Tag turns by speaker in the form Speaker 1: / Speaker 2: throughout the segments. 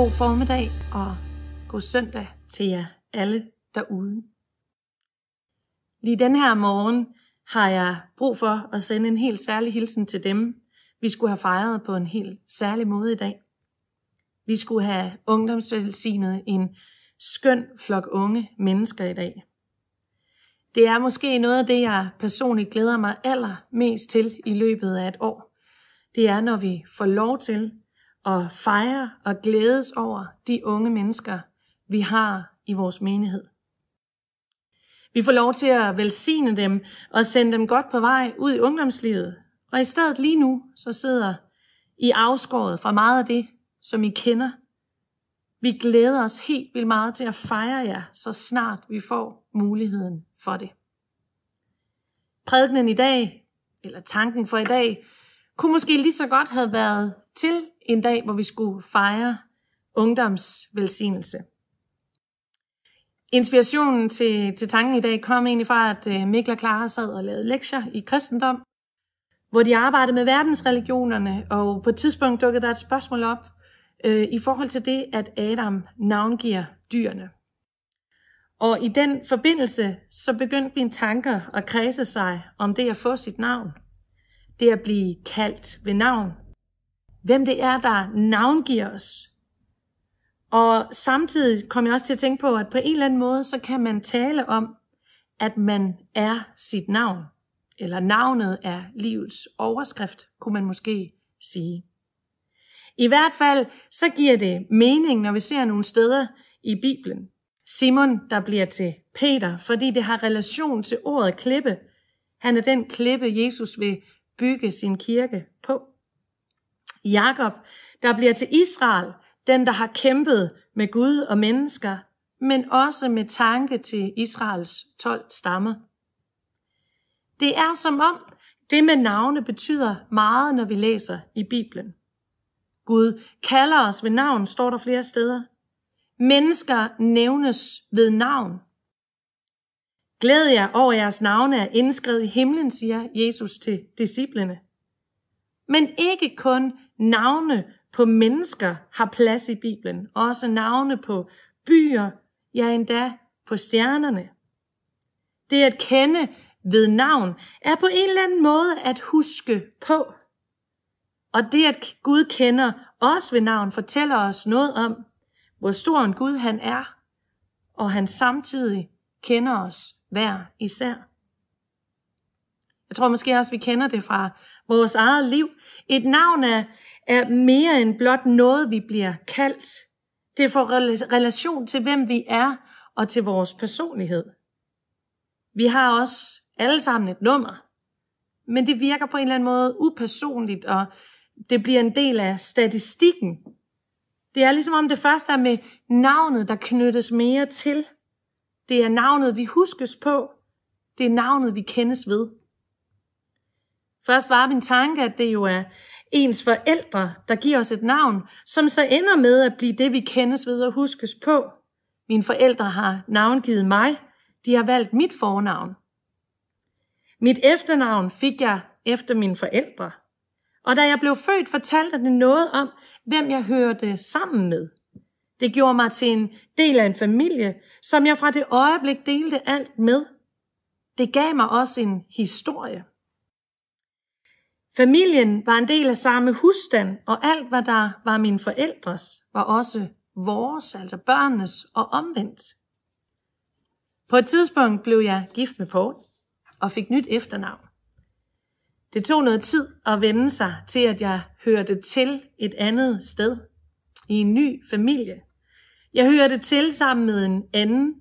Speaker 1: god formiddag og god søndag til jer alle derude. Lige den her morgen har jeg brug for at sende en helt særlig hilsen til dem, vi skulle have fejret på en helt særlig måde i dag. Vi skulle have ungdomsvelsignet en skøn flok unge mennesker i dag. Det er måske noget af det, jeg personligt glæder mig allermest til i løbet af et år. Det er, når vi får lov til at fejre og glædes over de unge mennesker, vi har i vores menighed. Vi får lov til at velsigne dem og sende dem godt på vej ud i ungdomslivet. Og i stedet lige nu, så sidder I afskåret fra meget af det, som I kender. Vi glæder os helt vildt meget til at fejre jer, så snart vi får muligheden for det. Prædikenen i dag, eller tanken for i dag, kunne måske lige så godt have været til en dag, hvor vi skulle fejre ungdomsvelsignelse. Inspirationen til, til tanken i dag kom egentlig fra, at øh, Mikkel og Clara sad og lavede lektier i kristendom, hvor de arbejdede med verdensreligionerne, og på et tidspunkt dukkede der et spørgsmål op øh, i forhold til det, at Adam navngiver dyrene. Og i den forbindelse, så begyndte mine tanker at kredse sig om det at få sit navn det at blive kaldt ved navn. Hvem det er, der navngiver os. Og samtidig kom jeg også til at tænke på, at på en eller anden måde, så kan man tale om, at man er sit navn. Eller navnet er livets overskrift, kunne man måske sige. I hvert fald, så giver det mening, når vi ser nogle steder i Bibelen. Simon, der bliver til Peter, fordi det har relation til ordet klippe. Han er den klippe, Jesus vil bygge sin kirke på. Jakob, der bliver til Israel, den der har kæmpet med Gud og mennesker, men også med tanke til Israels 12 stammer. Det er som om, det med navne betyder meget, når vi læser i Bibelen. Gud kalder os ved navn, står der flere steder. Mennesker nævnes ved navn Glæd jer over jeres navne er indskrevet i himlen, siger Jesus til disciplene. Men ikke kun navne på mennesker har plads i Bibelen, også navne på byer, ja endda på stjernerne. Det at kende ved navn er på en eller anden måde at huske på. Og det, at Gud kender os ved navn, fortæller os noget om, hvor stor en Gud han er, og han samtidig kender os hver især. Jeg tror måske også, vi kender det fra vores eget liv. Et navn er, er mere end blot noget, vi bliver kaldt. Det får relation til, hvem vi er og til vores personlighed. Vi har også alle sammen et nummer, men det virker på en eller anden måde upersonligt, og det bliver en del af statistikken. Det er ligesom om det første er med navnet, der knyttes mere til – det er navnet, vi huskes på. Det er navnet, vi kendes ved. Først var min tanke, at det jo er ens forældre, der giver os et navn, som så ender med at blive det, vi kendes ved og huskes på. Mine forældre har navngivet mig. De har valgt mit fornavn. Mit efternavn fik jeg efter mine forældre. Og da jeg blev født, fortalte det noget om, hvem jeg hørte sammen med. Det gjorde mig til en del af en familie, som jeg fra det øjeblik delte alt med. Det gav mig også en historie. Familien var en del af samme husstand, og alt hvad der var mine forældres, var også vores, altså børnenes og omvendt. På et tidspunkt blev jeg gift med Paul og fik nyt efternavn. Det tog noget tid at vende sig til, at jeg hørte til et andet sted i en ny familie. Jeg hører det til sammen med en anden.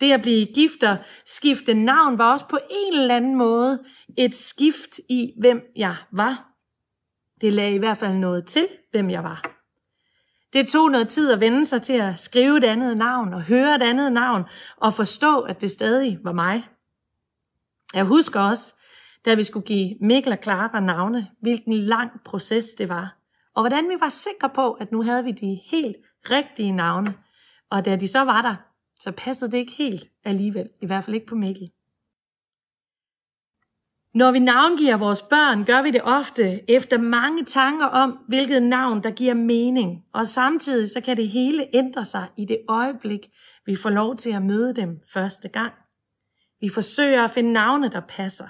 Speaker 1: Det at blive gifter, skifte navn, var også på en eller anden måde et skift i, hvem jeg var. Det lagde i hvert fald noget til, hvem jeg var. Det tog noget tid at vende sig til at skrive et andet navn og høre et andet navn og forstå, at det stadig var mig. Jeg husker også, da vi skulle give Mikkel og Clara navne, hvilken lang proces det var. Og hvordan vi var sikre på, at nu havde vi de helt rigtige navne. Og da de så var der, så passede det ikke helt alligevel, i hvert fald ikke på Mikkel. Når vi navngiver vores børn, gør vi det ofte efter mange tanker om, hvilket navn, der giver mening. Og samtidig så kan det hele ændre sig i det øjeblik, vi får lov til at møde dem første gang. Vi forsøger at finde navne, der passer.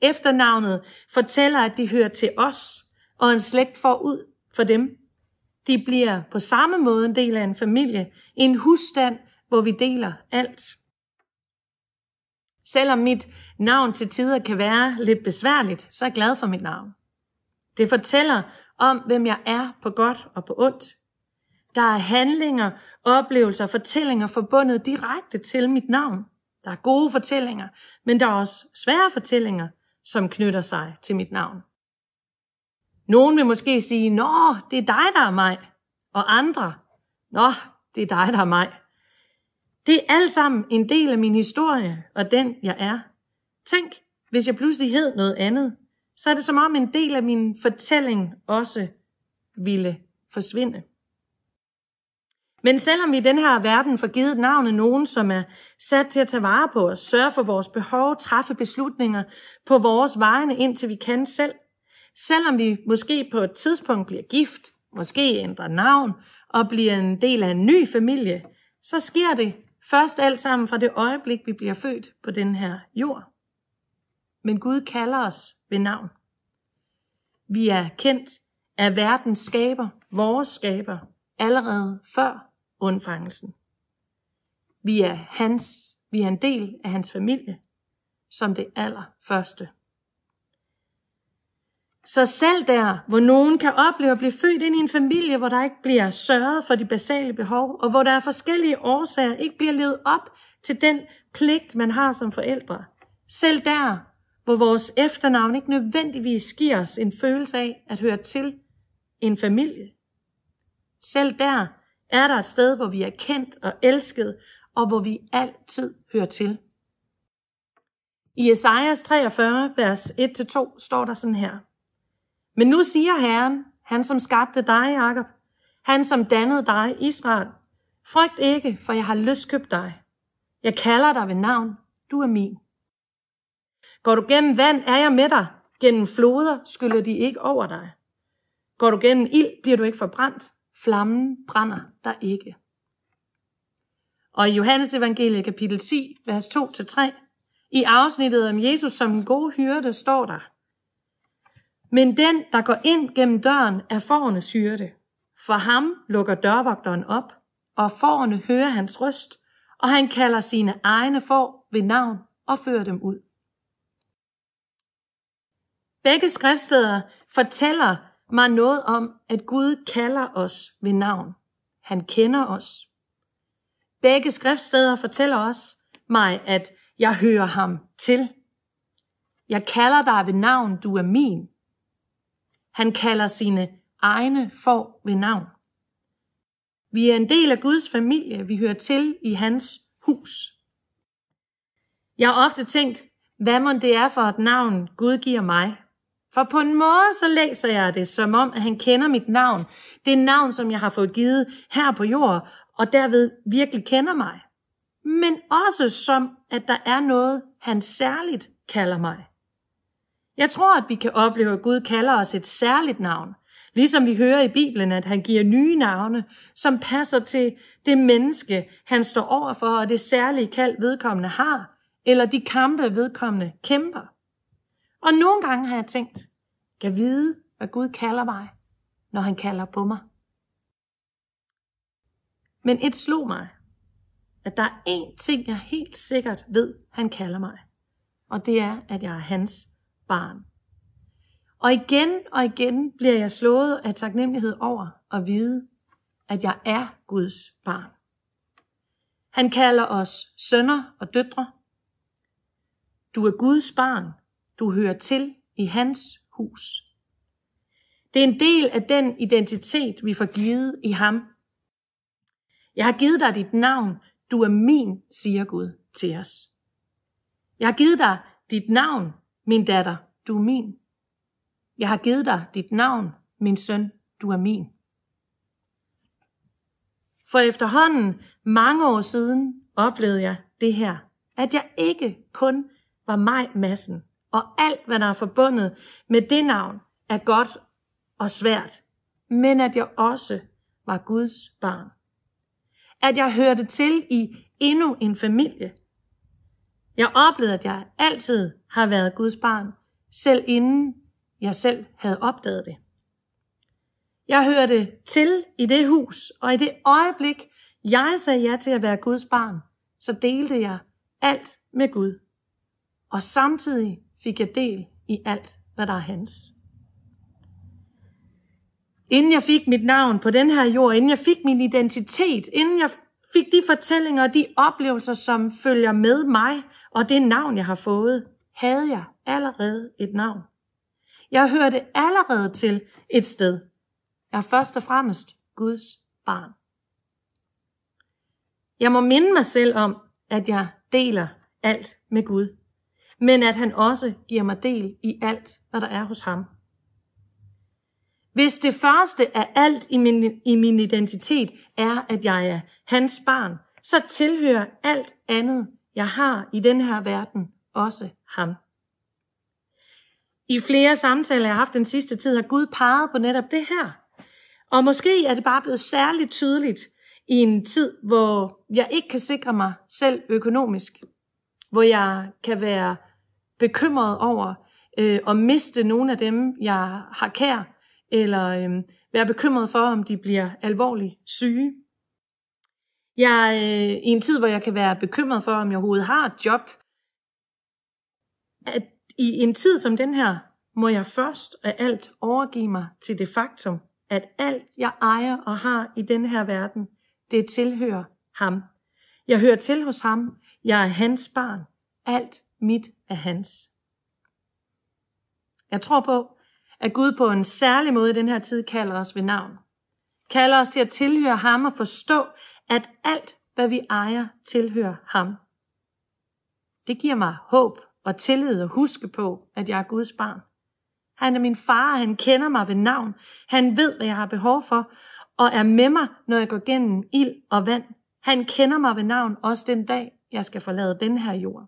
Speaker 1: Efternavnet fortæller, at de hører til os, og en slægt får ud for dem. De bliver på samme måde en del af en familie, en husstand, hvor vi deler alt. Selvom mit navn til tider kan være lidt besværligt, så er jeg glad for mit navn. Det fortæller om, hvem jeg er på godt og på ondt. Der er handlinger, oplevelser og fortællinger forbundet direkte til mit navn. Der er gode fortællinger, men der er også svære fortællinger, som knytter sig til mit navn. Nogen vil måske sige, nå, det er dig, der er mig. Og andre, nå, det er dig, der er mig. Det er alt sammen en del af min historie og den, jeg er. Tænk, hvis jeg pludselig hed noget andet, så er det som om en del af min fortælling også ville forsvinde. Men selvom vi i den her verden får givet navnet nogen, som er sat til at tage vare på os, sørge for vores behov, træffe beslutninger på vores vegne, indtil vi kan selv, Selvom vi måske på et tidspunkt bliver gift, måske ændrer navn og bliver en del af en ny familie, så sker det først alt sammen fra det øjeblik, vi bliver født på den her jord. Men Gud kalder os ved navn. Vi er kendt af verdens skaber, vores skaber, allerede før undfangelsen. Vi er hans, vi er en del af hans familie, som det allerførste. Så selv der, hvor nogen kan opleve at blive født ind i en familie, hvor der ikke bliver sørget for de basale behov, og hvor der er forskellige årsager ikke bliver levet op til den pligt, man har som forældre. Selv der, hvor vores efternavn ikke nødvendigvis giver os en følelse af at høre til en familie. Selv der er der et sted, hvor vi er kendt og elsket, og hvor vi altid hører til. I Esajas 43, vers 1-2 står der sådan her. Men nu siger Herren, han som skabte dig, Jakob, han som dannede dig, Israel, frygt ikke, for jeg har løskøbt dig. Jeg kalder dig ved navn, du er min. Går du gennem vand, er jeg med dig. Gennem floder skyller de ikke over dig. Går du gennem ild, bliver du ikke forbrændt. Flammen brænder dig ikke. Og i Johannes evangelie kapitel 10, vers 2-3, i afsnittet om Jesus som en god hyrde, står der, men den, der går ind gennem døren, er forne syrte. For ham lukker dørvogteren op, og fårene hører hans røst, og han kalder sine egne får ved navn og fører dem ud. Begge skriftsteder fortæller mig noget om, at Gud kalder os ved navn. Han kender os. Begge skriftsteder fortæller os mig, at jeg hører ham til. Jeg kalder dig ved navn, du er min. Han kalder sine egne for ved navn. Vi er en del af Guds familie, vi hører til i hans hus. Jeg har ofte tænkt, hvad må det er for et navn, Gud giver mig. For på en måde så læser jeg det, som om at han kender mit navn. Det er navn, som jeg har fået givet her på jorden, og derved virkelig kender mig. Men også som, at der er noget, han særligt kalder mig. Jeg tror, at vi kan opleve, at Gud kalder os et særligt navn, ligesom vi hører i Bibelen, at han giver nye navne, som passer til det menneske, han står overfor, og det særlige kald vedkommende har, eller de kampe vedkommende kæmper. Og nogle gange har jeg tænkt, kan vide, hvad Gud kalder mig, når han kalder på mig. Men et slog mig, at der er én ting, jeg helt sikkert ved, han kalder mig. Og det er, at jeg er hans barn. Og igen og igen bliver jeg slået af taknemmelighed over at vide, at jeg er Guds barn. Han kalder os sønner og døtre. Du er Guds barn. Du hører til i hans hus. Det er en del af den identitet, vi får givet i ham. Jeg har givet dig dit navn. Du er min, siger Gud til os. Jeg har givet dig dit navn, min datter, du er min. Jeg har givet dig dit navn, min søn, du er min. For efterhånden, mange år siden, oplevede jeg det her, at jeg ikke kun var mig massen, og alt hvad der er forbundet med det navn er godt og svært, men at jeg også var Guds barn. At jeg hørte til i endnu en familie, jeg oplevede, at jeg altid har været Guds barn, selv inden jeg selv havde opdaget det. Jeg hørte til i det hus, og i det øjeblik, jeg sagde ja til at være Guds barn, så delte jeg alt med Gud. Og samtidig fik jeg del i alt, hvad der er hans. Inden jeg fik mit navn på den her jord, inden jeg fik min identitet, inden jeg fik de fortællinger og de oplevelser, som følger med mig og det navn, jeg har fået, havde jeg allerede et navn. Jeg hørte allerede til et sted. Jeg er først og fremmest Guds barn. Jeg må minde mig selv om, at jeg deler alt med Gud, men at han også giver mig del i alt, hvad der er hos ham. Hvis det første af alt i min, i min identitet er, at jeg er hans barn, så tilhører alt andet, jeg har i den her verden, også ham. I flere samtaler, jeg har haft den sidste tid, har Gud peget på netop det her. Og måske er det bare blevet særligt tydeligt i en tid, hvor jeg ikke kan sikre mig selv økonomisk. Hvor jeg kan være bekymret over øh, at miste nogle af dem, jeg har kær eller øh, være bekymret for, om de bliver alvorligt syge. Jeg øh, i en tid, hvor jeg kan være bekymret for, om jeg overhovedet har et job, at i en tid som den her, må jeg først af alt overgive mig til det faktum, at alt jeg ejer og har i den her verden, det tilhører ham. Jeg hører til hos ham. Jeg er hans barn. Alt mit er hans. Jeg tror på, at Gud på en særlig måde i den her tid kalder os ved navn. Kalder os til at tilhøre ham og forstå, at alt, hvad vi ejer, tilhører ham. Det giver mig håb og tillid at huske på, at jeg er Guds barn. Han er min far, og han kender mig ved navn. Han ved, hvad jeg har behov for, og er med mig, når jeg går gennem ild og vand. Han kender mig ved navn også den dag, jeg skal forlade den her jord.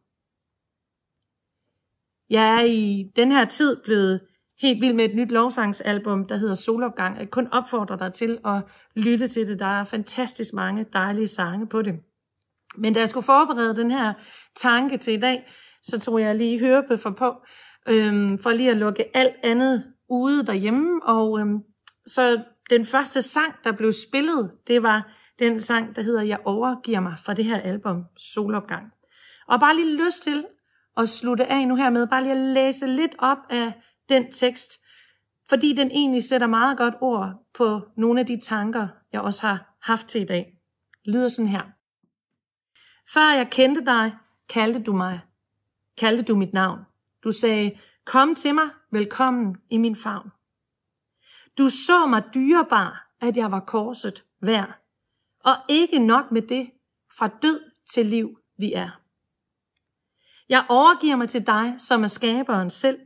Speaker 1: Jeg er i den her tid blevet helt vild med et nyt lovsangsalbum, der hedder Solopgang. Jeg kun opfordrer dig til at lytte til det. Der er fantastisk mange dejlige sange på det. Men da jeg skulle forberede den her tanke til i dag, så tog jeg lige for på, øhm, for lige at lukke alt andet ude derhjemme. Og øhm, så den første sang, der blev spillet, det var den sang, der hedder Jeg overgiver mig fra det her album, Solopgang. Og bare lige lyst til at slutte af nu her med, bare lige at læse lidt op af den tekst, fordi den egentlig sætter meget godt ord på nogle af de tanker, jeg også har haft til i dag. Det lyder sådan her. Før jeg kendte dig, kaldte du mig. Kaldte du mit navn. Du sagde, kom til mig, velkommen i min favn. Du så mig dyrebar, at jeg var korset værd. Og ikke nok med det, fra død til liv vi er. Jeg overgiver mig til dig, som er skaberen selv,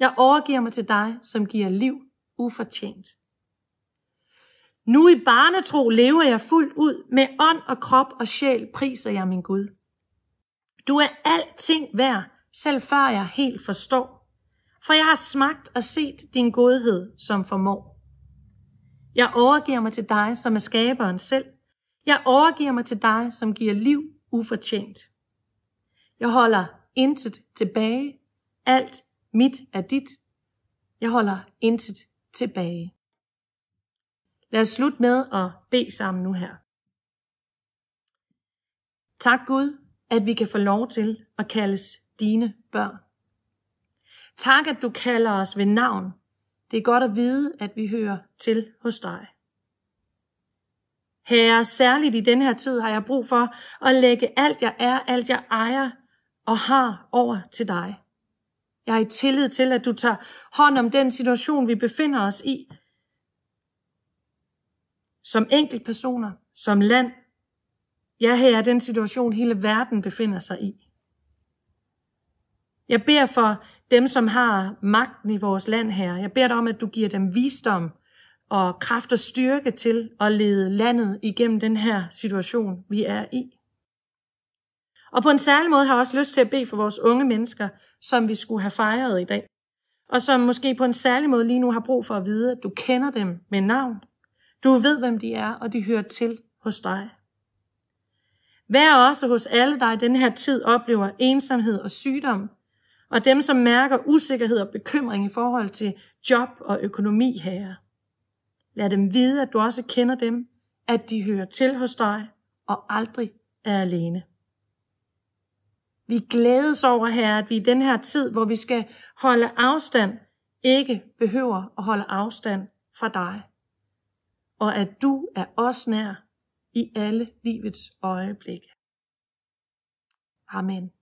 Speaker 1: jeg overgiver mig til dig, som giver liv ufortjent. Nu i barnetro lever jeg fuldt ud, med ånd og krop og sjæl priser jeg min Gud. Du er alting værd, selv før jeg helt forstår, for jeg har smagt og set din godhed, som formår. Jeg overgiver mig til dig, som er skaberen selv. Jeg overgiver mig til dig, som giver liv ufortjent. Jeg holder intet tilbage. Alt mit er dit. Jeg holder intet tilbage. Lad os slutte med at bede sammen nu her. Tak Gud, at vi kan få lov til at kaldes dine børn. Tak, at du kalder os ved navn. Det er godt at vide, at vi hører til hos dig. Herre, særligt i denne her tid har jeg brug for at lægge alt jeg er, alt jeg ejer og har over til dig. Jeg er i tillid til, at du tager hånd om den situation, vi befinder os i. Som enkeltpersoner, som land. Ja, her er den situation, hele verden befinder sig i. Jeg beder for dem, som har magten i vores land her. Jeg beder dig om, at du giver dem visdom og kraft og styrke til at lede landet igennem den her situation, vi er i. Og på en særlig måde har jeg også lyst til at bede for vores unge mennesker, som vi skulle have fejret i dag. Og som måske på en særlig måde lige nu har brug for at vide, at du kender dem med navn. Du ved, hvem de er, og de hører til hos dig. Vær også hos alle, der i denne her tid oplever ensomhed og sygdom, og dem, som mærker usikkerhed og bekymring i forhold til job og økonomi herre. Lad dem vide, at du også kender dem, at de hører til hos dig og aldrig er alene. Vi glædes over, her, at vi i den her tid, hvor vi skal holde afstand, ikke behøver at holde afstand fra dig. Og at du er os nær i alle livets øjeblikke. Amen.